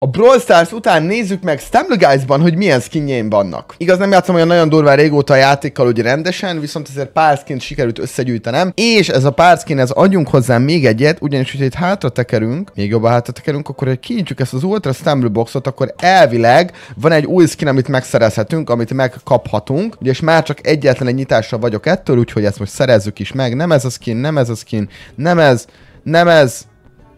A Brawl Stars után nézzük meg Stumble Guys-ban, hogy milyen skinjeim vannak. Igaz, nem játszom olyan nagyon durván régóta a játékkal, hogy rendesen, viszont ezért pár skint sikerült összegyűjtenem, és ez a pár skin, ez adjunk hozzá még egyet, ugyanis, hogyha itt hátra tekerünk, még jobban hátra tekerünk, akkor hogy kinyitjuk ezt az Ultra Stumble Boxot, akkor elvileg van egy új skin, amit megszerezhetünk, amit megkaphatunk, ugye, és már csak egyetlen egy nyitásra vagyok ettől, úgyhogy ezt most szerezzük is meg. Nem ez a skin, nem ez a skin, nem ez, nem ez,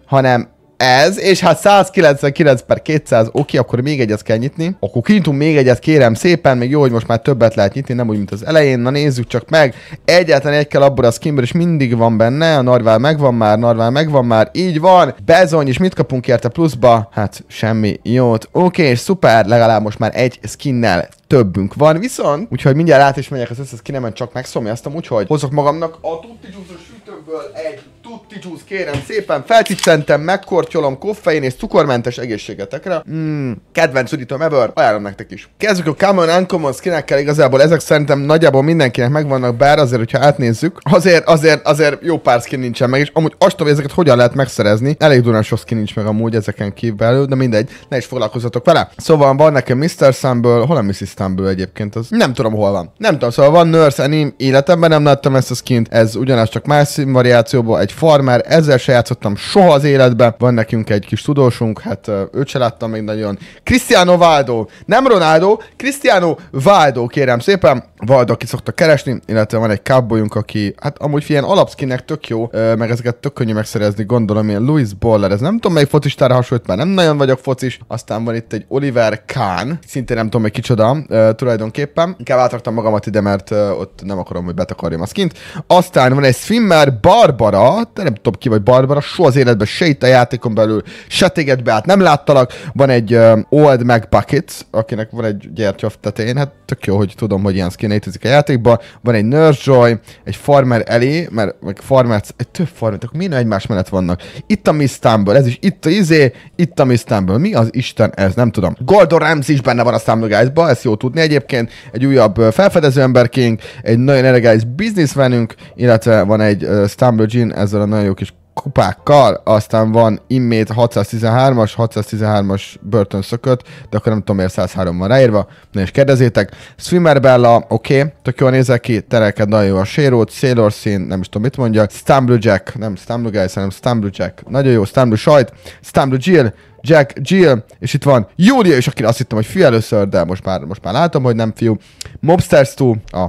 hanem ez, és hát 199 per 200, oké, akkor még egyet kell nyitni. Akkor kinyitunk még egyet, kérem szépen, még jó, hogy most már többet lehet nyitni, nem úgy, mint az elején. Na nézzük csak meg, egyetlen egy kell abból a skinből, és mindig van benne, a narvál megvan már, narvál megvan már, így van, bezony, és mit kapunk érte pluszba? Hát semmi jót. Oké, és szuper, legalább most már egy skinnel többünk van, viszont, úgyhogy mindjárt át is megyek az összes kinemen, csak megszomjaztam, úgyhogy hozok magamnak a tutti sütőből egy Tutti juice, kérem szépen. felcicentem, megkortyolom koffein és cukormentes egészségetekre. Mmm kedvenc üdítom ever, ajánlom nektek is. Kezdjük a Common Uncommon skinekkel, igazából ezek szerintem nagyjából mindenkinek megvannak, bár azért, hogyha átnézzük, azért, azért, azért jó pár skin nincsen meg, és amúgy azt tudom, ezeket hogyan lehet megszerezni. Elég durán sok skin nincs meg amúgy ezeken kívül, de mindegy, ne is foglalkozzatok vele. Szóval van nekem Mr. Sunből, hol a Mrs. Sunből egyébként az? Nem tudom, hol van. Nem tudom, szóval van Nurse Anim, életemben nem láttam ezt a skint, ez ugyanaz csak más variációban, egy farmer, ezzel se játszottam soha az életbe. Van nekünk egy kis tudósunk, hát őt se láttam még nagyon. Cristiano Valdo, nem Ronaldo, Cristiano Valdo, kérem szépen. Vald, aki szokta keresni, illetve van egy cowboyunk, aki, hát amúgy ilyen alapszkinek tök jó, meg ezeket tök könnyű megszerezni, gondolom, ilyen Louis Boller, ez nem tudom melyik focistára hasonlít, mert nem nagyon vagyok focis, aztán van itt egy Oliver Kahn, szintén nem tudom, hogy kicsoda tulajdonképpen, inkább átraktam magamat ide, mert ott nem akarom, hogy betakarjam a skint. Aztán van egy swimmer, Barbara, de nem tudom ki vagy Barbara, soha az életben se itt a játékon belül, se téged be, hát nem láttalak, van egy Old Mac Bucket, akinek van egy gyertya tetején, hát tök jó, hogy tudom, hogy ilyen skin létezik a játékban, van egy Joy egy Farmer elé, mert meg Farmer, egy több Farmer, akkor minden egymás mellett vannak. Itt a Miss Tumble, ez is itt a izé, itt a Miss Tumble. Mi az Isten ez? Nem tudom. Gordon Rams is benne van a Stumbleguys-ba, ezt jó tudni egyébként. Egy újabb felfedező emberként, egy nagyon elegáns bizniszmenünk, illetve van egy uh, Stumble Gin ezzel a nagyon jó kis kupákkal, aztán van immét 613-as, 613-as szökött, de akkor nem tudom miért 103 van ráírva, na és kérdezétek. Swimmer Bella, oké, okay, tök jól nézek ki, tereked nagyon jó a sérót, Sailor Sin, nem is tudom mit mondja, Stumble Jack, nem Stumble Guys, hanem Stumble Jack, nagyon jó, Stumble Sajt, Stumble Jill, Jack, Jill, és itt van Júlia, és akire azt hittem, hogy fiú először, de most már, most már látom, hogy nem fiú. Mobsters 2, a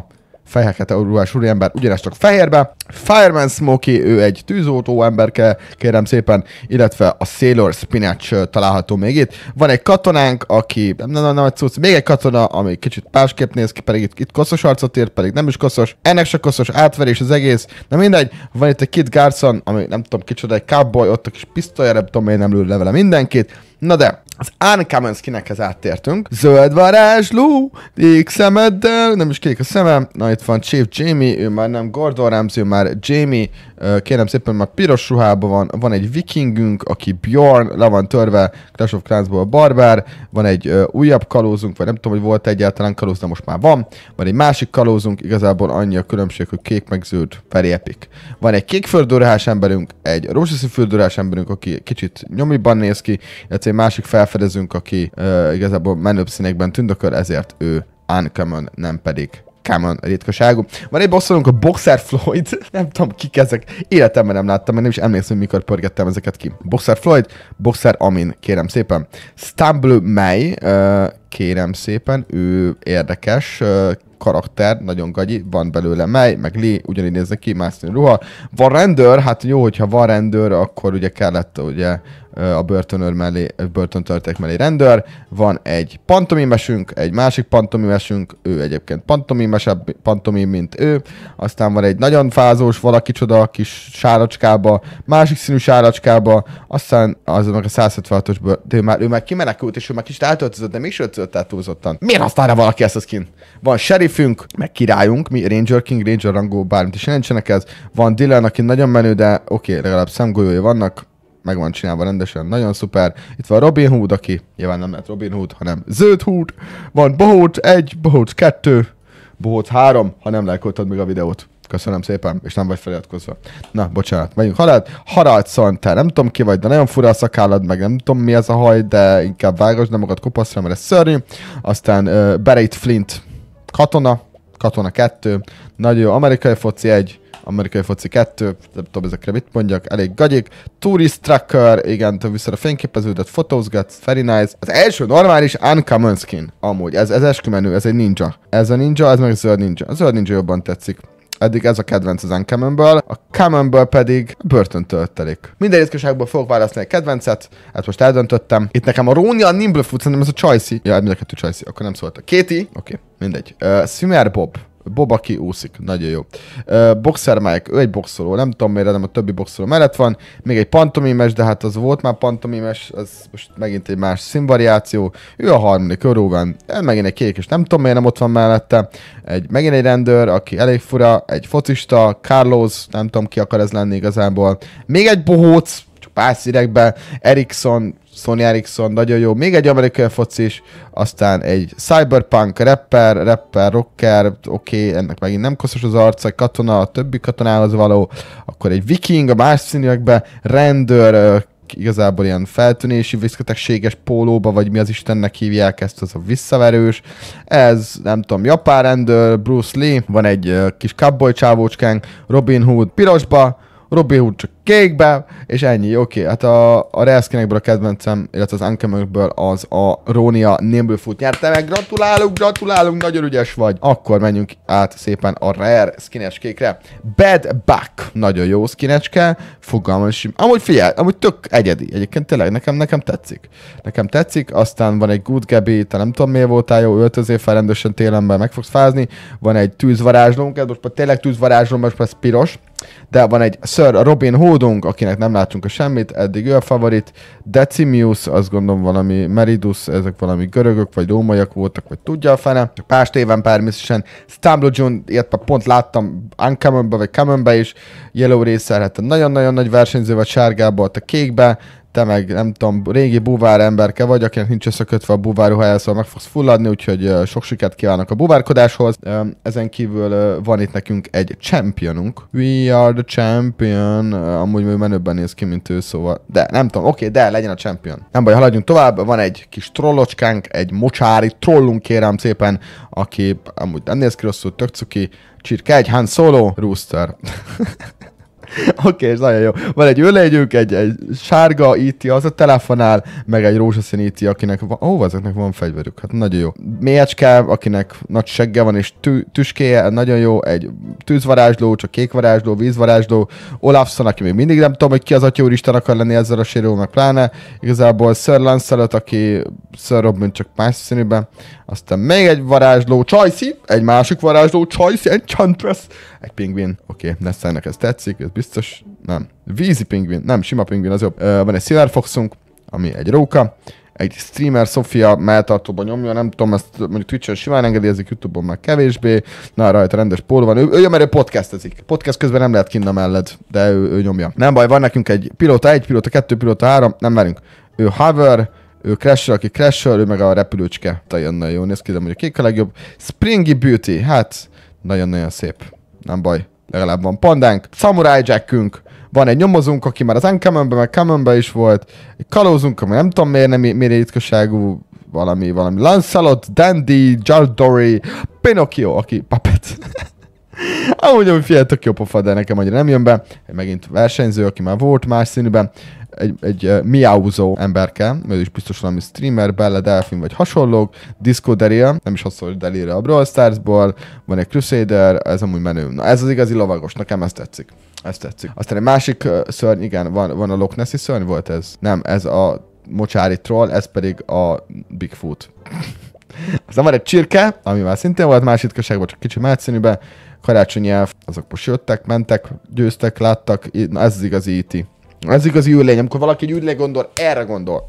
fehekete orruás úriember, ugyanis csak fehérbe. Fireman Smokey, ő egy tűzoltó emberke, kérem szépen, illetve a Sailor Spinach található még itt. Van egy katonánk, aki nem, nem, nem, cucc, még egy katona, ami kicsit másképp néz ki, pedig itt, itt koszos arcot ér, pedig nem is koszos. Ennek se koszos, átverés az egész. Na mindegy, van itt egy Kit Garson, ami nem tudom kicsoda, egy cowboy, ott a kis pisztolyára, nem tudom, miért nem lő vele mindenkit Na de, az Uncommon skinekhez áttértünk. Zöld varázsló, ég szemeddel, nem is kék a szemem. Na itt van Chief Jamie, ő már nem Gordon Ramsay, ő már Jamie. Kérem szépen, már piros ruhában van. Van egy vikingünk, aki Bjorn, le van törve Clash of Clansból barbár. Van egy újabb kalózunk, vagy nem tudom, hogy volt egyáltalán kalóz, de most már van. Van egy másik kalózunk, igazából annyi a különbség, hogy kék meg zöld, very epic. Van egy kék emberünk, egy rózsaszín emberünk, aki kicsit nyomiban néz ki, illetve egy másik felfedezünk, aki uh, igazából menőbb színekben tündököl, ezért ő uncommon, nem pedig common ritkaságú. Van egy bosszolunk a Boxer Floyd, nem tudom kik ezek, életemben nem láttam, mert nem is emlékszem, mikor pörgettem ezeket ki. Boxer Floyd, Boxer Amin, kérem szépen. Stumble May, uh, kérem szépen, ő érdekes, uh, karakter, nagyon gagyi, van belőle mely, meg Lee, ugyanígy néznek ki, más ruha. Van rendőr, hát jó, hogyha van rendőr, akkor ugye kellett ugye a börtönőr mellé, börtöntörték mellé rendőr, van egy pantomimesünk, egy másik pantomimesünk, ő egyébként pantomimesebb pantomim, mint ő, aztán van egy nagyon fázós valaki csoda kis sáracskába, másik színű sáracskába, aztán az meg a 176-os bör... de ő már, ő már kimenekült, és ő már kicsit eltöltözött, de még is öltözött túlzottan. Miért használja valaki ezt a skin? Van sheriffünk, meg királyunk, mi Ranger King, Ranger Rangó, bármit is jelentsenek ez. Van Dylan, aki nagyon menő, de oké, okay, legalább szemgolyója vannak meg van csinálva rendesen, nagyon szuper. Itt van Robin Hood, aki nyilván nem lehet Robin Hood, hanem Zöld Hood. Van Bohóc 1, Bohóc 2, Bohóc 3, ha nem lájkoltad meg a videót. Köszönöm szépen, és nem vagy feliratkozva. Na, bocsánat, megyünk Harald. Harald te nem tudom ki vagy, de nagyon fura a szakállad, meg nem tudom mi ez a haj, de inkább vágasd nem magad kopaszra, mert ez szörnyű. Aztán uh, Bereit Flint, katona, katona 2, nagy jó, amerikai foci 1, amerikai foci 2, nem tudom ezekre mit mondjak, elég gagyik. Tourist Tracker, igen, több vissza a fényképeződött, fotózgatsz, very nice. Az első normális uncommon skin, amúgy, ez, ez eskümenő, ez egy ninja. Ez a ninja, ez meg zöld ninja. A zöld ninja jobban tetszik. Eddig ez a kedvenc az Uncommonből, a kemenből pedig börtön töltelik. Minden ritkaságból fogok választani a kedvencet, ezt most eldöntöttem. Itt nekem a Rónia, a Food, szerintem ez a Csajci. Ja, mind a kettő Csajci, akkor nem szólt. A Kéti, oké, okay, mindegy. Uh, Swimmer Bob ki úszik, nagyon jó. Uh, Boxer Mike, ő egy boxoló, nem tudom miért, nem a többi boxoló mellett van. Még egy pantomimes, de hát az volt már pantomimes, az most megint egy más színvariáció. Ő a harmadik, Rowan. Megint egy kék, és nem tudom miért nem ott van mellette. Egy, megint egy rendőr, aki elég fura, egy focista, Carlos, nem tudom ki akar ez lenni igazából. Még egy bohóc, csak pász idegben, Erikson, Sony Ericsson, nagyon jó, még egy amerikai is, aztán egy cyberpunk, rapper, rapper, rocker, oké, okay, ennek megint nem koszos az arca, katona, a többi katonához való, akkor egy viking a más színűekben, rendőr, igazából ilyen feltűnési, viszketegséges pólóba, vagy mi az Istennek hívják ezt, az a visszaverős. Ez, nem tudom, japán rendőr, Bruce Lee, van egy kis cowboy csávócskánk, Robin Hood pirosba, Robin Hood csak kékbe, és ennyi, oké. Okay. Hát a, a Relskinekből a kedvencem, illetve az Ankemökből az a Rónia Nimblefut nyerte meg. Gratulálunk, gratulálunk, nagyon ügyes vagy. Akkor menjünk át szépen a Rare skines kékre. Bad Buck. Nagyon jó skinecske. fogalmas. sem. Amúgy figyelj, amúgy tök egyedi. Egyébként tényleg nekem, nekem tetszik. Nekem tetszik, aztán van egy Good Gabi, te nem tudom miért voltál jó, öltözé fel rendősen télenben, meg fogsz fázni. Van egy tűzvarázslónk, ez most tényleg tűzvarázsló, most ez piros de van egy Sir Robin Hoodunk, akinek nem látunk a semmit, eddig ő a favorit. Decimius, azt gondolom valami Meridus, ezek valami görögök vagy rómaiak voltak, vagy tudja a fene. Pár éven természetesen Stumble June, ilyet pont láttam uncommon vagy common is, Yellow Racer, hát nagyon-nagyon nagy versenyző vagy sárgába, ott a kékbe, te meg nem tudom, régi buvár emberke vagy, akinek nincs összekötve a buváruhája, szóval meg fogsz fulladni, úgyhogy sok sikert kívánok a buvárkodáshoz. Ezen kívül van itt nekünk egy championunk. We are the champion. Amúgy még menőbben néz ki, mint ő, szóval. De nem tudom, oké, okay, de legyen a champion. Nem baj, haladjunk tovább. Van egy kis trollocskánk, egy mocsári trollunk kérem szépen, aki amúgy nem néz ki rosszul, tök cuki. Csirke egy Han Solo, Rooster. Oké, okay, nagyon jó. Van egy őlegyünk, egy, egy sárga IT, az a telefonál, meg egy rózsaszín IT, akinek van, ó, ezeknek van fegyverük, hát nagyon jó. Mélyecske, akinek nagy segge van és tü, tüskéje, nagyon jó, egy tűzvarázsló, csak kékvarázsló, vízvarázsló, Olafson, aki még mindig nem tudom, hogy ki az atya úristen akar lenni ezzel a sérülőnek, pláne igazából Sir Lancelot, aki Sir Robin csak más színűben, aztán még egy varázsló Csajci, egy másik varázsló Csajci, egy Chantress, egy pingvin. Oké, okay, Nesselnek ez tetszik, ez biztos, nem. Vízi pingvin, nem, sima pingvin, az jobb. Ö, van egy Silver Foxunk, ami egy róka, egy streamer Sofia melltartóban nyomja, nem tudom, ezt mondjuk Twitch-en simán engedélyezik, Youtube-on már kevésbé, na rajta rendes pól van, ő, ő mert ő podcastezik. Podcast közben nem lehet kinn a melled, de ő, ő, nyomja. Nem baj, van nekünk egy pilóta, egy pilóta, kettő pilóta, három, nem merünk. Ő hover, ő crasher aki crasher ő meg a repülőcske. Nagyon-nagyon jó néz ki, de mondjuk kék a legjobb. Springy Beauty, hát nagyon-nagyon szép. Nem baj, legalább van pandánk. Samurai Jackünk, van egy nyomozunk, aki már az Uncommonben, meg Commonben is volt, egy kalózunk, ami nem tudom miért nem miért ritkaságú, valami, valami Lancelot, Dandy, Jardori, Pinocchio, aki papet. Amúgy, hogy fiatok jó pofa, de nekem annyira nem jön be. Megint versenyző, aki már volt más színűben egy, egy uh, eh, miauzó emberke, ő is biztos valami streamer, Bella Delfin vagy hasonlók, Disco Daria, nem is hasonló Delia a Brawl Starsból, van egy Crusader, ez amúgy menő. Na ez az igazi lovagos, nekem ez tetszik. Ez tetszik. Aztán egy másik uh, szörny, igen, van, van a Loch Nessi szörny, volt ez? Nem, ez a mocsári troll, ez pedig a Bigfoot. Aztán van egy csirke, ami már szintén volt más ritkaságban, csak kicsi más színűben, karácsonyi elf, azok most jöttek, mentek, győztek, láttak, na ez az igazi IT. E ez igazi ülény, amikor valaki egy űrlény gondol, erre gondol.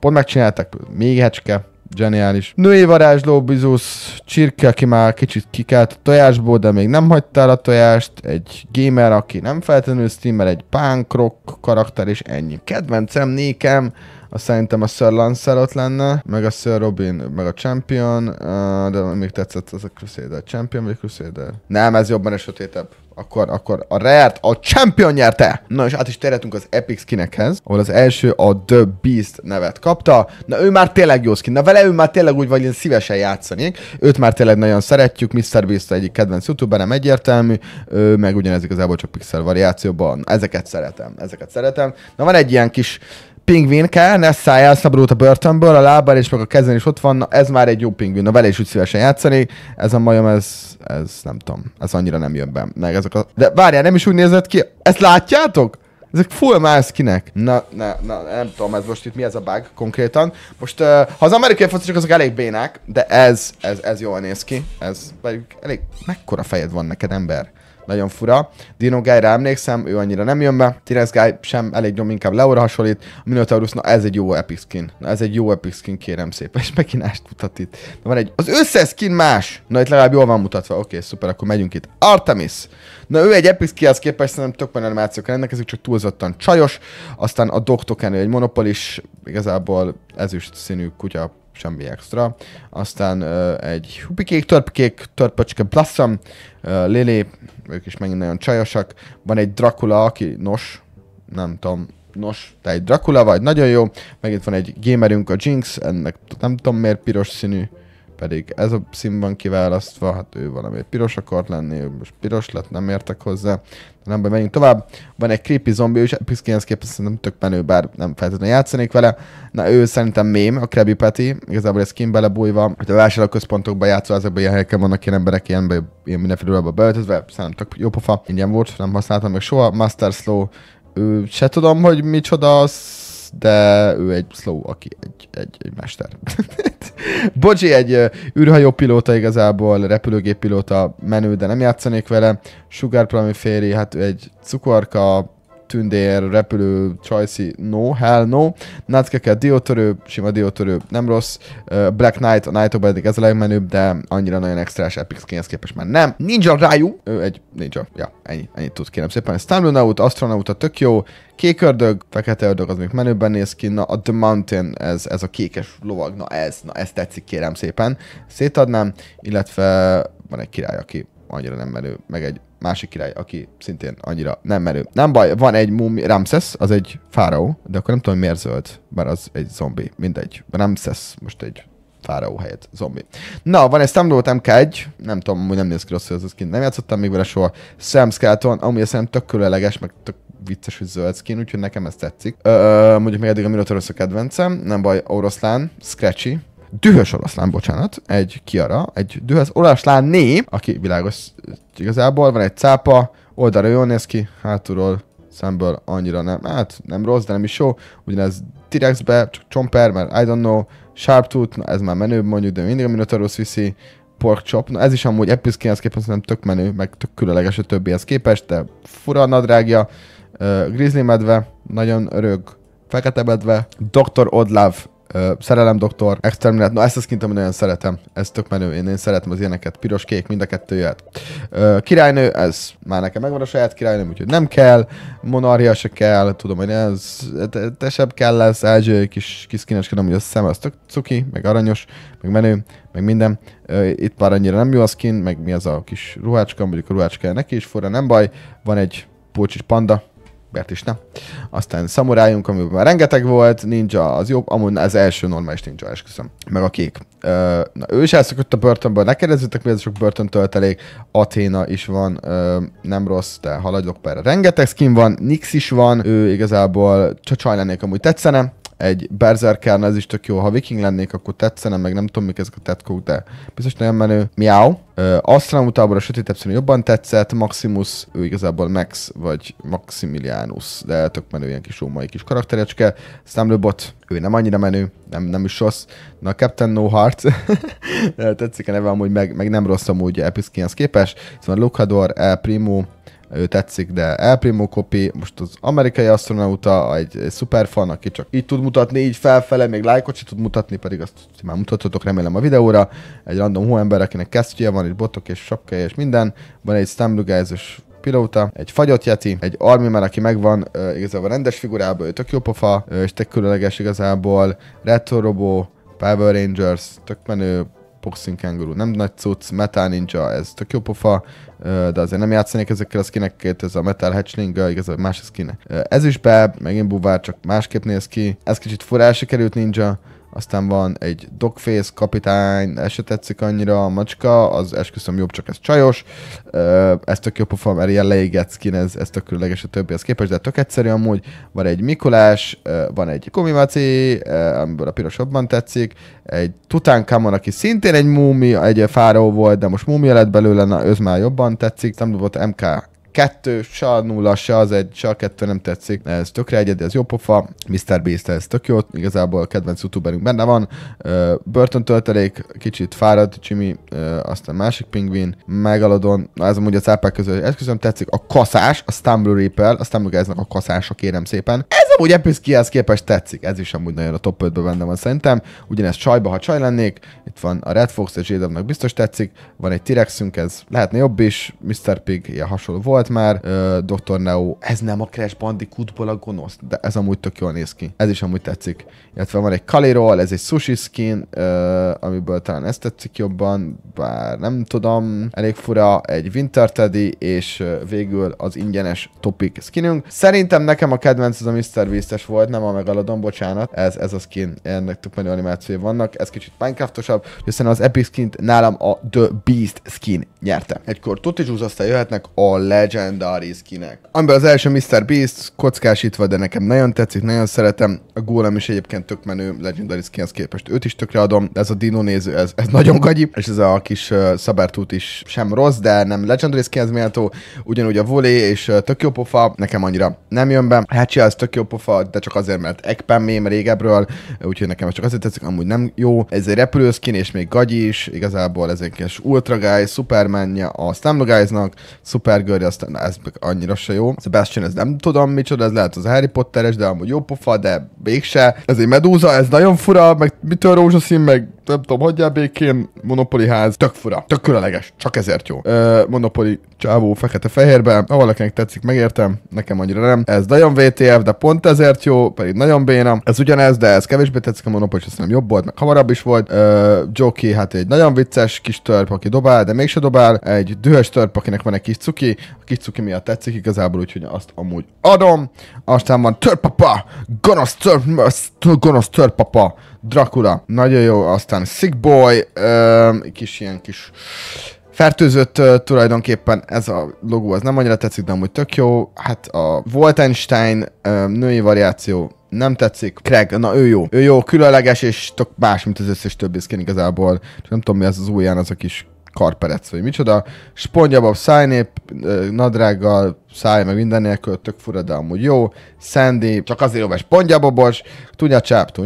Pont megcsináltak, még hecske, geniális. Női varázsló, bizusz, csirke, aki már kicsit kikelt a tojásból, de még nem hagytál a tojást, egy gamer, aki nem feltétlenül streamer, egy punk rock karakter, és ennyi. Kedvencem nékem, azt szerintem a Sir Lancelot lenne, meg a Sir Robin, meg a Champion, eh, de még tetszett az a Crusader. Champion vagy Crusader? Nem, ez jobban és sötétebb akkor, akkor a Rare-t a Champion nyerte! Na és át is térhetünk az Epic skinekhez, ahol az első a The Beast nevet kapta. Na ő már tényleg jó skin, na vele ő már tényleg úgy vagy, én szívesen játszanék. Őt már tényleg nagyon szeretjük, Mr. Beast egyik kedvenc nem egyértelmű, ő meg ugyanez igazából csak pixel variációban. Ezeket szeretem, ezeket szeretem. Na van egy ilyen kis pingvinke, Nessai elszabadult a börtönből, a lábbal és meg a kezen is ott van, na, ez már egy jó pingvin, na vele is úgy szívesen játszani, ez a majom, ez, ez nem tudom, ez annyira nem jön be, meg ezek a... De várjál, nem is úgy nézett ki, ezt látjátok? Ezek full más kinek. Na, na, na, nem tudom, ez most itt mi ez a bug konkrétan. Most, uh, ha az amerikai focicsok, azok elég bénák, de ez, ez, ez jól néz ki. Ez vagy elég, mekkora fejed van neked, ember? nagyon fura. Dino Guy-ra emlékszem, ő annyira nem jön be. Tires Guy sem, elég nyom, inkább Leora hasonlít. A Minotaurus, na ez egy jó epic skin. Na ez egy jó epic skin, kérem szépen. És meginást mutat itt. Na van egy, az összes skin más! Na itt legalább jól van mutatva. Oké, okay, szuper, akkor megyünk itt. Artemis! Na ő egy epic az képest szerintem tök animációk ennek, ezek csak túlzottan csajos. Aztán a Doktoken, egy monopolis, igazából ezüst színű kutya semmi extra. Aztán uh, egy hupikék, törpkék, törpöcske Blossom, uh, Lily, ők is megint nagyon csajosak. Van egy Dracula, aki nos, nem tudom, nos, te egy Dracula vagy, nagyon jó. Megint van egy gamerünk, a Jinx, ennek nem tudom miért piros színű pedig ez a szín van kiválasztva, hát ő valami piros akart lenni, ő most piros lett, nem értek hozzá. De nem baj, menjünk tovább. Van egy creepy zombi, és piszkénhez képest szerintem tök menő, bár nem feltétlenül játszanék vele. Na ő szerintem mém, a Krabby Patty, igazából ez kim belebújva, hogy a vásárlóközpontokban játszó, ezekben ilyen helyeken vannak ilyen emberek, ilyen, ilyen mindenféle dologba beöltözve, szerintem tök jó pofa, ingyen volt, nem használtam meg soha. Master Slow, ő se tudom, hogy micsoda az lesz, de ő egy slow, aki egy, egy, egy mester. Bocsi, egy űrhajó pilóta igazából, repülőgép pilóta menő, de nem játszanék vele. Sugar Plummy Fairy, hát ő egy cukorka, tündér, repülő, csajci, no, hell no. Natskeke, diótörő, sima diótörő, nem rossz. Black Knight, a Knight of ez a legmenőbb, de annyira nagyon extrás epic skinhez képest már nem. Ninja Ryu, ő egy ninja, ja, ennyi, ennyit tud, kérem szépen. Stamlunaut, Astronauta, tök jó. Kék ördög, fekete ördög, az még menőben néz ki, na a The Mountain, ez, ez a kékes lovag, na ez, na ez tetszik, kérem szépen. Szétadnám, illetve van egy király, aki annyira nem menő, meg egy másik király, aki szintén annyira nem merő. Nem baj, van egy mumi, Ramses, az egy fáraó, de akkor nem tudom, miért zöld, mert az egy zombi, mindegy. Ramses most egy fáraó helyett zombi. Na, van egy Stumbled MK1, nem tudom, hogy nem néz ki rosszul ez az skin, nem játszottam még vele soha. Sam Skeleton, amúgy szerintem tök különleges, meg tök vicces, hogy zöld skin, úgyhogy nekem ez tetszik. Ö, mondjuk még eddig a Minotaurus a kedvencem, nem baj, Oroszlán, Scratchy, dühös oroszlán, bocsánat, egy kiara, egy dühös né, aki világos igazából, van egy cápa, oldalra jól néz ki, hátulról szemből annyira nem, hát nem rossz, de nem is jó, ugyanez T-Rexbe, csak csomper, mert I don't know, tooth, na ez már menőbb mondjuk, de mindig a Minotaurus viszi, Pork Chop, na ez is amúgy Episzkihez képest nem tök menő, meg tök különleges a többihez képest, de fura a nadrágja, uh, Grizzly medve, nagyon örök, fekete medve, Dr. Odlav szerelem doktor, exterminát, na ezt az kint, amit nagyon szeretem, ez tök menő, én, én szeretem az ilyeneket, piros, kék, mind a kettőjét. királynő, ez már nekem megvan a saját királynő, úgyhogy nem kell, monarchia se kell, tudom, hogy ez, tesebb kell lesz, LG, kis, kis kineskedem, hogy a szem az tök cuki, meg aranyos, meg menő, meg minden. Ö, itt már annyira nem jó a skin, meg mi az a kis ruhácska, mondjuk a ruhácska neki is forra, nem baj, van egy pócsis panda, miért is nem. Aztán szamurájunk, amiben már rengeteg volt, ninja az jobb, amúgy az első normális ninja, esküszöm. Meg a kék. Ö, na, ő is elszökött a börtönből, ne kérdezzétek, mi ez sok börtön töltelék. Athéna is van, ö, nem rossz, de haladok perre. Rengeteg skin van, Nix is van, ő igazából csak csaj lennék, amúgy tetszene egy Berserker, ez is tök jó. Ha viking lennék, akkor tetszene, meg nem tudom, mik ezek a tetkók, de biztos nagyon menő. Miau. Aztán utában a sötétebb színű jobban tetszett, Maximus, ő igazából Max, vagy Maximilianus, de tök menő ilyen kis római kis karakterecske. Stamlobot, ő nem annyira menő, nem, nem is rossz. Na, Captain No Heart, tetszik a neve amúgy, meg, meg nem rossz amúgy Episkiansz képes. Szóval Lukador, El Primo, ő tetszik, de El Primo Copy, most az amerikai astronauta, egy, egy szuperfan, aki csak így tud mutatni, így felfele, még lájkot sem tud mutatni, pedig azt már mutathatok remélem a videóra, egy random ember, akinek kesztyűje van, egy botok és sapkája és minden, van egy szemlügelzős pilóta, egy fagyott jeti, egy army már aki megvan igazából rendes figurából, ő tök jó pofa, uh, és tök különleges igazából, retro robó, Power Rangers, tök menő, Boxing Kangaroo nem nagy cucc, Metal Ninja, ez tök jó pofa, de azért nem játszanék ezekkel a skinekkel, ez a Metal Hatchling, igazából más a Ez is be, megint buvár, csak másképp néz ki. Ez kicsit furál sikerült Ninja, aztán van egy Dogface kapitány, ez se tetszik annyira, a macska, az esküszöm jobb, csak ez csajos, ez tök jó pofa, mert ilyen leégett skin, ez, ez tök különleges a többihez képest, de tök egyszerű amúgy, van egy Mikulás, van egy Kumimaci, amiből a piros jobban tetszik, egy Tutankamon, aki szintén egy múmi, egy fáraó volt, de most múmia lett belőle, na, ez már jobban tetszik, nem volt MK, kettő, se a nulla, se az egy, se a kettő nem tetszik. Ez tökre egyedi, ez jó pofa. Mr. Beast, ez tök jó. Igazából a kedvenc youtuberünk benne van. Börtön töltelék, kicsit fáradt Jimmy, aztán másik pingvin, megalodon. Na ez amúgy a cápák közül eszközöm tetszik. A kaszás, a Stumble Reaper, a Stumble a kaszása, kérem szépen. Ez amúgy Episkihez képest tetszik. Ez is amúgy nagyon a top 5-ben benne van szerintem. Ugyanez csajba, ha csaj lennék. Itt van a Red Fox és Jadabnak biztos tetszik. Van egy t ez lehetne jobb is. Mr. Pig ilyen hasonló volt volt már, uh, Dr. Neo, ez nem a Crash Bandicootból a gonosz, de ez amúgy tök jól néz ki. Ez is amúgy tetszik. Illetve van egy Kalirol, ez egy sushi skin, uh, amiből talán ez tetszik jobban, bár nem tudom, elég fura, egy Winter Teddy, és uh, végül az ingyenes Topic skinünk. Szerintem nekem a kedvenc az a Mr. Beast-es volt, nem a Megalodon, bocsánat, ez, ez a skin, ennek tök menő animációi vannak, ez kicsit Minecraftosabb, hiszen az Epic skin nálam a The Beast skin nyerte. Egykor Tutti aztán jöhetnek a Legend Legenda Rizkinek. Amiben az első Mr. Beast, kockásítva, de nekem nagyon tetszik, nagyon szeretem. A Golem is egyébként tök menő Legendary skinhez képest. Őt is tökre adom, de ez a dino néző, ez, ez nagyon gagyi. És ez a kis uh, szabártút is sem rossz, de nem Legendary skinhez méltó. Ugyanúgy a volé és uh, tök jó pofa, nekem annyira nem jön be. Hácsi az tök jó pofa, de csak azért, mert Ekpen mém régebről, úgyhogy nekem csak azért tetszik, amúgy nem jó. Ez egy skin, és még gagyi is, igazából ez egy kis Ultra Guy, Superman-je a Stamlo Guys-nak, Supergirl a na ez meg annyira se jó. Sebastian, ez nem tudom micsoda, ez lehet az Harry Potteres, de amúgy jó pofa, de mégse. Ez egy medúza, ez nagyon fura, meg mitől rózsaszín, meg nem tudom, hagyjál békén, Monopoly ház, tök fura, tök különleges, csak ezért jó. Ö, Monopoly csávó fekete-fehérbe, ha valakinek tetszik, megértem, nekem annyira nem. Ez nagyon VTF, de pont ezért jó, pedig nagyon béna. Ez ugyanez, de ez kevésbé tetszik a Monopoly, és nem jobb volt, meg hamarabb is volt. Ö, Joki, hát egy nagyon vicces kis törp, aki dobál, de mégse dobál. Egy dühös törp, akinek van egy kis cuki, a kis Itzuki miatt tetszik igazából, úgyhogy azt amúgy adom. Aztán van Törpapa, gonosz, tör, gonosz Törpapa, Dracula, nagyon jó, aztán Sick Boy, ö, kis ilyen kis fertőzött uh, tulajdonképpen ez a logó, az nem annyira tetszik, de amúgy tök jó. Hát a Wolfenstein uh, női variáció nem tetszik. Craig, na ő jó. Ő jó, különleges és tök más, mint az összes többi skin igazából. nem tudom mi az az ujján az a kis karperec, vagy micsoda, spongyabab szájnép, nadrággal, száj, meg minden nélkül, tök fura, de amúgy jó, Sandy, csak azért jó, mert spongyabobos, Tunya Csáp,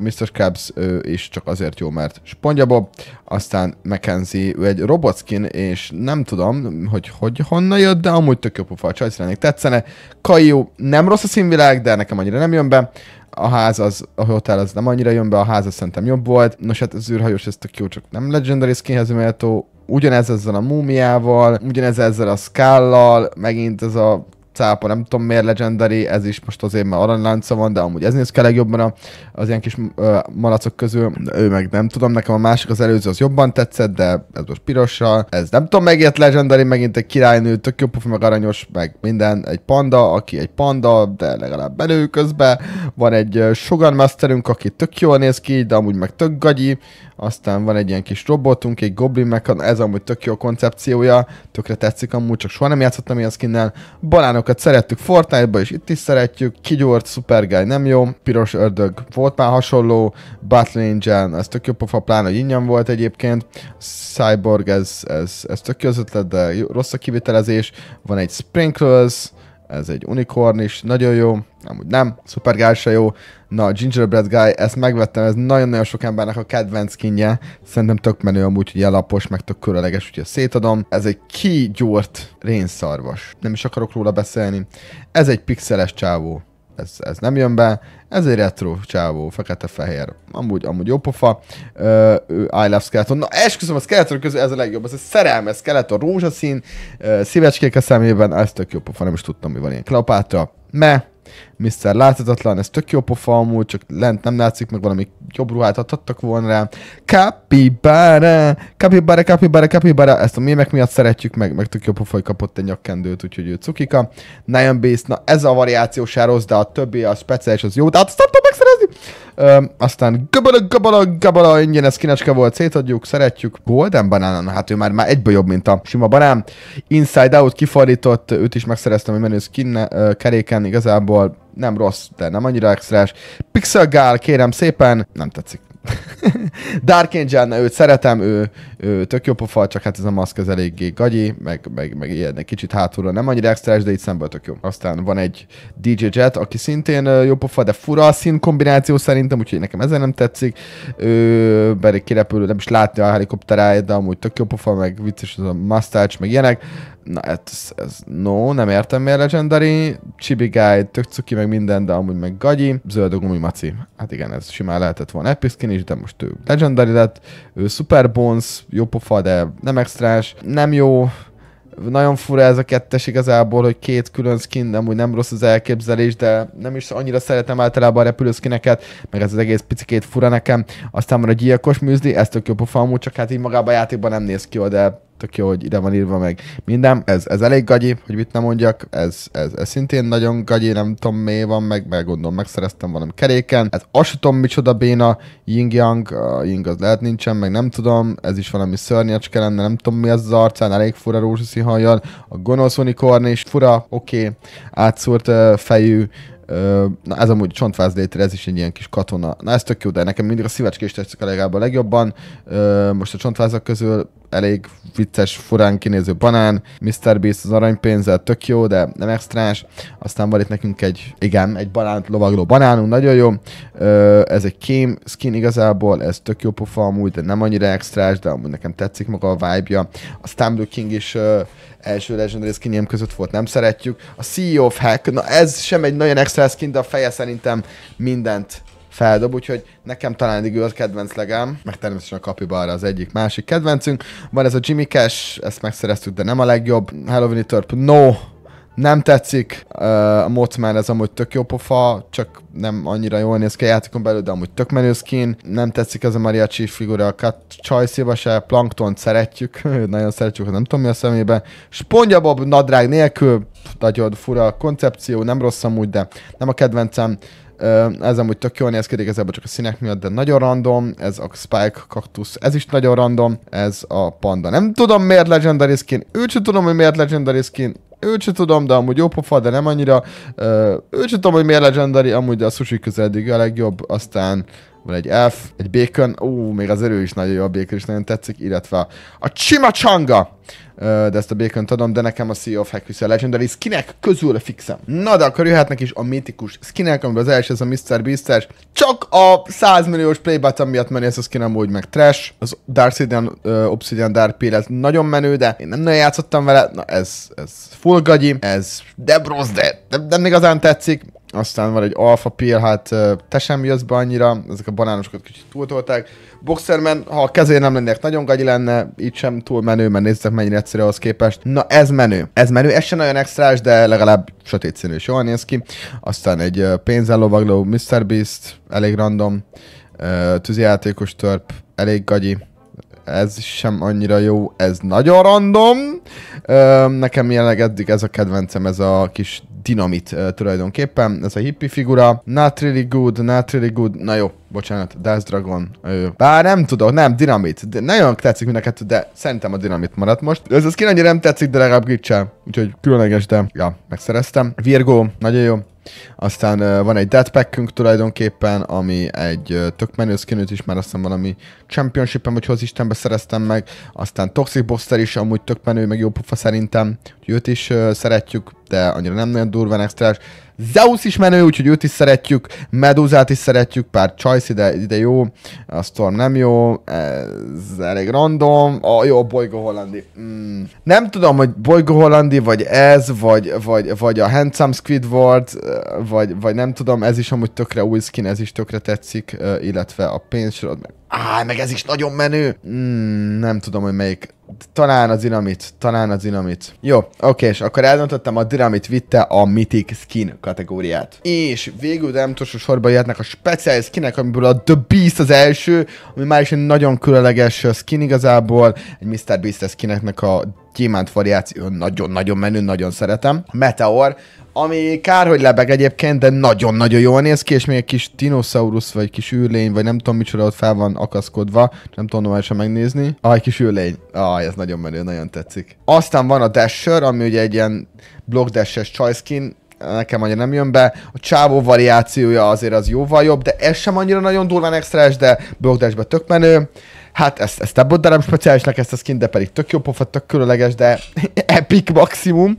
Mr. Krabs is csak azért jó, mert spongyabob, aztán McKenzie, ő egy robotskin, és nem tudom, hogy, hogy honnan jött, de amúgy tök jó pufa, a csajszrenék tetszene, Kaiu nem rossz a színvilág, de nekem annyira nem jön be, a ház az, a hotel az nem annyira jön be, a ház az szerintem jobb volt. Nos hát az űrhajós ez tök jó, csak nem Legendary skinhez méltó, ugyanez ezzel a múmiával, ugyanez ezzel a skállal, megint ez a cápa, nem tudom miért legendary, ez is most azért már aranylánca van, de amúgy ez néz ki legjobban az ilyen kis ö, malacok közül, de ő meg nem tudom, nekem a másik az előző az jobban tetszett, de ez most pirosra. ez nem tudom, megért legendary, megint egy királynő, tök jó pufi, meg aranyos, meg minden, egy panda, aki egy panda, de legalább belő közben, van egy Sugar Masterünk, aki tök jól néz ki, de amúgy meg tök gagyi, aztán van egy ilyen kis robotunk, egy goblin meg ez amúgy tök jó koncepciója, tökre tetszik amúgy, csak soha nem játszottam ilyen skinnel, banánok designokat szerettük Fortnite-ba, és itt is szeretjük. Kigyúrt Supergirl nem jó, piros ördög volt már hasonló, Battle Angel, ez tök jó pofa, pláne, hogy ingyen volt egyébként. Cyborg, ez, ez, ez tök jó ötlet, de rossz a kivitelezés. Van egy Sprinkles, ez egy unicorn is, nagyon jó, amúgy nem, szuper se jó, na Gingerbread Guy, ezt megvettem, ez nagyon-nagyon sok embernek a kedvenc kinje, szerintem tök menő amúgy, hogy jelapos, meg tök különleges, úgyhogy szétadom. Ez egy kigyúrt rénszarvas, nem is akarok róla beszélni. Ez egy pixeles csávó, ez, ez nem jön be, ez egy retro csávó, fekete-fehér, amúgy, amúgy jó pofa, Uh, I love Skeleton, na esküszöm a Skeleton közül ez a legjobb, ez a szerelme, Skeleton, rózsaszín, Uh, szívecskék a szemében, ez tök jó pofa, nem is tudtam mi van ilyen, Kleopátra, me, Mr. Láthatatlan, ez tök jó pofa amúgy, csak lent nem látszik, meg valami jobb ruhát adhattak volna rá. Capybara, Capybara, Capybara, Capybara, ezt a mémek miatt szeretjük meg, meg tök jó pofa, hogy kapott egy nyakkendőt, úgyhogy ő cukika. Nyan Beast, na ez a variációs rossz, de a többi, a speciális az jó, de hát azt nem tudom megszerezni. Öm, aztán gabala, gabala, gabala, ingyen ez kinecske volt, szétadjuk, szeretjük. Golden Banana, hát ő már, már egyből jobb, mint a sima banán. Inside Out kifordított, őt is megszereztem hogy menő skin uh, keréken, igazából nem rossz, de nem annyira extrás. Pixel Gál, kérem szépen, nem tetszik. Dark Angel, őt szeretem, ő, ő tök jó pofa, csak hát ez a maszk az eléggé gagyi, meg, meg, meg ilyen egy kicsit hátulra nem annyira extrás, de itt szemből tök jó. Aztán van egy DJ Jet, aki szintén jó pofa, de fura a szín kombináció szerintem, úgyhogy nekem ezen nem tetszik. Ő pedig kirepülő, nem is látni a helikopteráját, de amúgy tök jó pofa, meg vicces az a mustache, meg ilyenek na ez, ez no, nem értem miért legendary, chibi guy, tök cuki, meg minden, de amúgy meg gagyi, zöld gumi maci, Hát igen, ez simán lehetett volna epic skin is, de most ő legendary lett, ő super bones, jó pofa, de nem extrás, nem jó, nagyon fura ez a kettes igazából, hogy két külön skin, nem úgy nem rossz az elképzelés, de nem is annyira szeretem általában a repülőszkineket, meg ez az egész picikét fura nekem. Aztán van a gyilkos műzli, ez tök jó pofa amúgy, csak hát így magában a játékban nem néz ki, de tök jó, hogy ide van írva meg minden. Ez, ez elég gagyi, hogy mit nem mondjak, ez, ez, ez szintén nagyon gagyi, nem tudom mi van, meg, meg gondolom megszereztem valami keréken. Ez azt tudom, micsoda béna ying yang, a ying az lehet nincsen, meg nem tudom, ez is valami szörnyecske lenne, nem tudom mi az, az arcán, elég fura rózsaszín hajjal, a gonosz unicorn is fura, oké, okay, átszúrt uh, fejű, na ez amúgy csontváz létre, ez is egy ilyen kis katona. Na ez tök jó, de nekem mindig a szívecskés tetszik a legalább a legjobban. Most a csontvázak közül elég vicces, furán kinéző banán, Mr. Beast az aranypénzzel, tök jó, de nem extrás. Aztán van itt nekünk egy, igen, egy banánt lovagló banánunk, nagyon jó. Ö, ez egy kém skin igazából, ez tök jó pofa amúgy, de nem annyira extrás, de amúgy nekem tetszik maga a vibe-ja. A Stumble King is ö, első Legendary skinjém között volt, nem szeretjük. A CEO of Hack, na ez sem egy nagyon extra skin, de a feje szerintem mindent feldob, úgyhogy nekem talán eddig ő a kedvenc legám, meg természetesen a kapibara az egyik másik kedvencünk. Van ez a Jimmy Cash, ezt megszereztük, de nem a legjobb. Halloween Turp, no, nem tetszik, a Motman ez amúgy tök jó pofa, csak nem annyira jól néz ki a játékon belül, de amúgy tök menő skin. Nem tetszik ez a mariachi figura, a Kat Csajszéba se, Plankton szeretjük, nagyon szeretjük, nem tudom mi a szemébe. Spongyabob nadrág nélkül, nagyon fura a koncepció, nem rossz amúgy, de nem a kedvencem. Ez amúgy tök jól néz ki, igazából csak a színek miatt, de nagyon random. Ez a Spike kaktusz, ez is nagyon random. Ez a panda. Nem tudom miért Legendary skin, őt sem tudom, hogy miért Legendary skin, őt sem tudom, de amúgy jó pofa, de nem annyira. Őt sem tudom, hogy miért Legendary, amúgy a sushi közedig a legjobb, aztán van egy elf, egy békön, ú, még az erő is nagyon jó, a békön is nagyon tetszik, illetve a csanga, De ezt a békön adom, de nekem a Sea of legyen a Legendary skinek közül fixem. Na de akkor jöhetnek is a mítikus skinek, amiben az első ez a Mr. beast Csak a 100 milliós play button miatt menni ez a skin amúgy meg trash. Az Darcidian uh, Obsidian Dark ez nagyon menő, de én nem nagyon játszottam vele. Na ez, ez full gagyi, ez de rossz, de nem igazán tetszik aztán van egy alfa pill, hát te sem jössz be annyira, ezek a banánosokat kicsit túltolták. Boxerman, ha a kezé nem lennék, nagyon gagyi lenne, így sem túl menő, mert nézzük mennyire egyszerű ahhoz képest. Na ez menő, ez menő, ez sem nagyon extrás, de legalább sötét színű is jól néz ki. Aztán egy pénzzel Mr. Beast, elég random, tűzijátékos törp, elég gagyi, ez sem annyira jó, ez nagyon random. Nekem jelenleg eddig ez a kedvencem, ez a kis dinamit uh, tulajdonképpen, ez a hippi figura. Not really good, not really good, na jó, bocsánat, Death Dragon, ő. Bár nem tudok, nem, dinamit. De nagyon tetszik mind a kettő, de szerintem a dinamit maradt most. Ez az annyira nem tetszik, de legalább glitch Úgyhogy különleges, de ja, megszereztem. Virgo, nagyon jó. Aztán van egy deadpackünk tulajdonképpen, ami egy tök menő skinőt is, már aztán valami championship-en vagy hoz Istenbe szereztem meg. Aztán Toxic Buster is amúgy tök menő, meg jó pufa szerintem, hogy őt is szeretjük, de annyira nem nagyon durva extrás. Zeus is menő, úgyhogy őt is szeretjük, Medúzát is szeretjük, pár Csajsz ide, ide jó, a Storm nem jó, ez elég random, a oh, jó, Bolygó Hollandi. Mm. Nem tudom, hogy Bolygó Hollandi, vagy ez, vagy, vagy, vagy a Handsome Squidward, vagy, vagy nem tudom, ez is amúgy tökre új skin, ez is tökre tetszik, illetve a pénzsorod, meg á, meg ez is nagyon menő. Mm, nem tudom, hogy melyik. Talán a dinamit, talán a dinamit. Jó, oké, és akkor eldöntöttem, a dinamit vitte a Mythic Skin kategóriát. És végül, de nem utolsó sorban jöhetnek a speciális skinek, amiből a The Beast az első, ami már is egy nagyon különleges skin igazából, egy Mr. Beast skineknek a gyémánt variáció nagyon-nagyon menő, nagyon szeretem. Meteor, ami kár, hogy lebeg egyébként, de nagyon-nagyon jól néz ki, és még egy kis dinoszaurusz, vagy kis űrlény, vagy nem tudom micsoda, ott fel van akaszkodva, nem tudom normálisan megnézni. Aj, kis űrlény. Ah, ez nagyon menő, nagyon tetszik. Aztán van a Dasher, ami ugye egy ilyen block dashes csajskin, nekem annyira nem jön be. A csávó variációja azért az jóval jobb, de ez sem annyira nagyon durván extrás, de block dashbe tök menő. Hát ezt, ezt ebből, de nem speciálisnak ezt a skin, de pedig tök jó pofa, tök különleges, de epic maximum.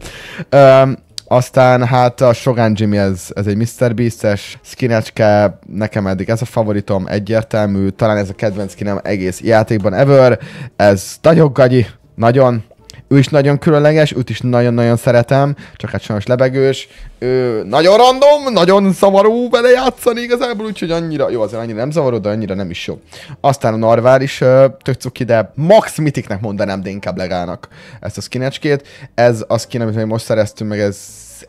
Um, aztán hát a Shogun Jimmy, ez, ez egy Mr. Beast-es skinecske, nekem eddig ez a favoritom, egyértelmű, talán ez a kedvenc skinem egész játékban ever, ez nagyon gagyi, nagyon, ő is nagyon különleges, őt is nagyon-nagyon szeretem, csak hát sajnos lebegős. Ő nagyon random, nagyon zavaró vele játszani igazából, úgyhogy annyira, jó azért annyira nem zavaró, de annyira nem is jó. Aztán a Narvár is ö, tök cuki, de max mitiknek mondanám, de inkább legának ezt a skinecskét. Ez a skin, amit még most szereztünk, meg ez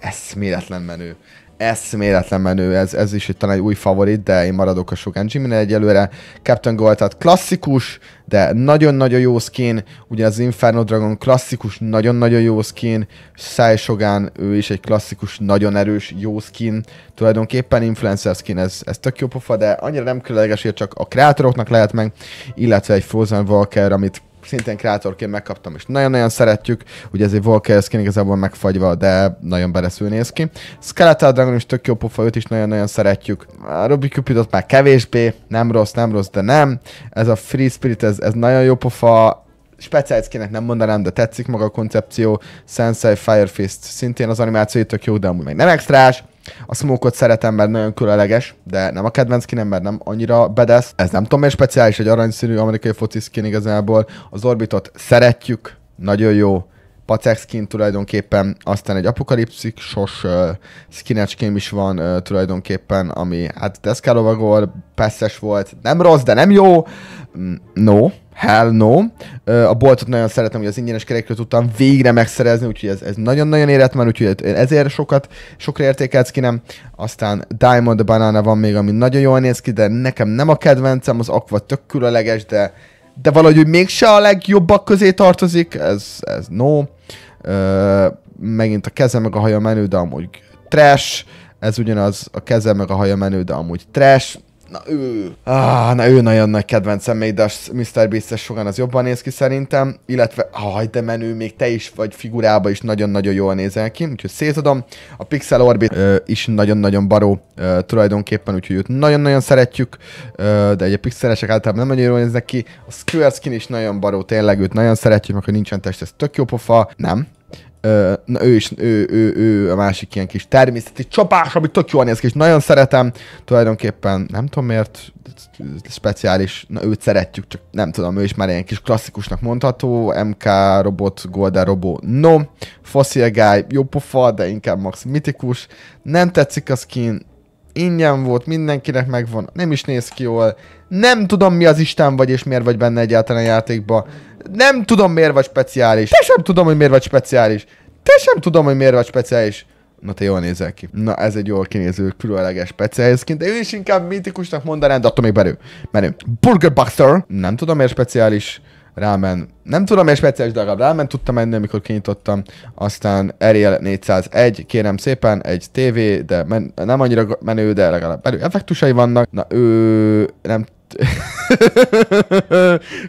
ez eszméletlen menő. Eszméletlen menő, ez, ez is itt talán egy új favorit, de én maradok a sok Jimmy-nél egyelőre. Captain Gold, tehát klasszikus, de nagyon-nagyon jó skin, ugye az Inferno Dragon klasszikus, nagyon-nagyon jó skin, Sai Shogun, ő is egy klasszikus, nagyon erős, jó skin, tulajdonképpen influencer skin, ez, ez tök jó pofa, de annyira nem különleges, hogy csak a kreatoroknak lehet meg, illetve egy Frozen Walker, amit szintén kreatorként megkaptam, és nagyon-nagyon szeretjük. Ugye egy Volker skin igazából megfagyva, de nagyon bereszül néz ki. Skeletal Dragon is tök jó pofa, őt is nagyon-nagyon szeretjük. A Ruby Cupidot már kevésbé, nem rossz, nem rossz, de nem. Ez a Free Spirit, ez, ez nagyon jó pofa, kinek nem mondanám, de tetszik maga a koncepció. Sensei Firefist szintén az animációi tök jó, de amúgy meg nem extrás. A smokot szeretem, mert nagyon különleges, de nem a kedvenc kinem, mert nem annyira bedesz. Ez nem tudom, miért speciális, egy aranyszínű amerikai foci skin igazából. Az orbitot szeretjük, nagyon jó, pacek skin tulajdonképpen, aztán egy sos uh, skinecském is van uh, tulajdonképpen, ami hát deszkálovagol, passzes volt, nem rossz, de nem jó, mm, no, Hell no. A boltot nagyon szeretem, hogy az ingyenes kerekről tudtam végre megszerezni, úgyhogy ez, ez nagyon-nagyon érett már, úgyhogy ezért sokat, sokra értékelsz ki, nem. Aztán Diamond Banana van még, ami nagyon jól néz ki, de nekem nem a kedvencem, az Aqua tök különleges, de, de valahogy mégse a legjobbak közé tartozik, ez, ez no. Ö, megint a kezem meg a haja menő, de amúgy trash. Ez ugyanaz, a kezem meg a haja menő, de amúgy trash Na ő... Ah, na ő nagyon nagy kedvencem még, de a Mr. beast sokan az jobban néz ki szerintem, illetve, haj, de menő, még te is vagy figurába is nagyon-nagyon jól nézel ki, úgyhogy szétadom. A Pixel Orbit ö, is nagyon-nagyon baró ö, tulajdonképpen, úgyhogy őt nagyon-nagyon szeretjük, ö, de egy pixelesek általában nem nagyon jól néznek ki. A Square Skin is nagyon baró, tényleg őt nagyon szeretjük, mert hogy nincsen test, ez tök jó pofa. Nem, na ő is, ő, ő, ő a másik ilyen kis természeti csapás, ami tök jól néz ki, és nagyon szeretem. Tulajdonképpen nem tudom miért, speciális, na őt szeretjük, csak nem tudom, ő is már ilyen kis klasszikusnak mondható, MK robot, Golden Robo, no, Fossil Guy, jó pofa, de inkább max mitikus, nem tetszik a skin, ingyen volt, mindenkinek megvan, nem is néz ki jól, nem tudom mi az Isten vagy és miért vagy benne egyáltalán a játékba, nem tudom miért vagy speciális, te sem tudom, hogy miért vagy speciális, te sem tudom, hogy miért vagy speciális. Na te jól nézel ki. Na ez egy jól kinéző, különleges speciálisként, de ő is inkább mítikusnak mondanám, de attól még berő. Menő. Burger Buster. Nem tudom miért speciális. Rámen, nem tudom, és speciális darab rámen tudtam menni, amikor kinyitottam. Aztán Ariel 401, kérem szépen, egy TV, de men- nem annyira menő, de legalább menő effektusai vannak. Na ő nem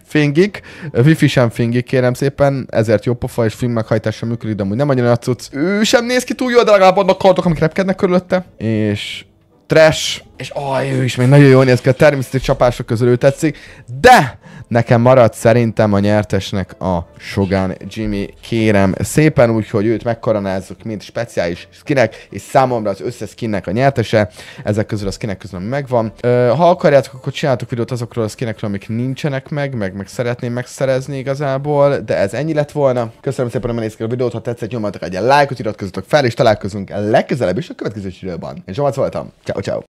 fingik, wifi sem fingik, kérem szépen, ezért jó pofa és film sem működik, de amúgy nem annyira cucc. Ő sem néz ki túl jól, de legalább vannak kartok, amik repkednek körülötte. És trash, és aj, ő is még nagyon jól néz ki, a természeti csapások közül ő tetszik, de Nekem maradt szerintem a nyertesnek a Shogun Jimmy, kérem szépen, úgyhogy őt megkoronázzuk, mint speciális skinek, és számomra az összes skinnek a nyertese, ezek közül a skinek közül megvan. Ö, ha akarjátok, akkor csináltok videót azokról a skinekről, amik nincsenek meg, meg, meg szeretném megszerezni igazából, de ez ennyi lett volna. Köszönöm szépen, hogy megnéztétek a videót, ha tetszett, nyomjatok egy lájkot, iratkozzatok fel, és találkozunk legközelebb is a következő videóban. Én Zsomac voltam, ciao ciao.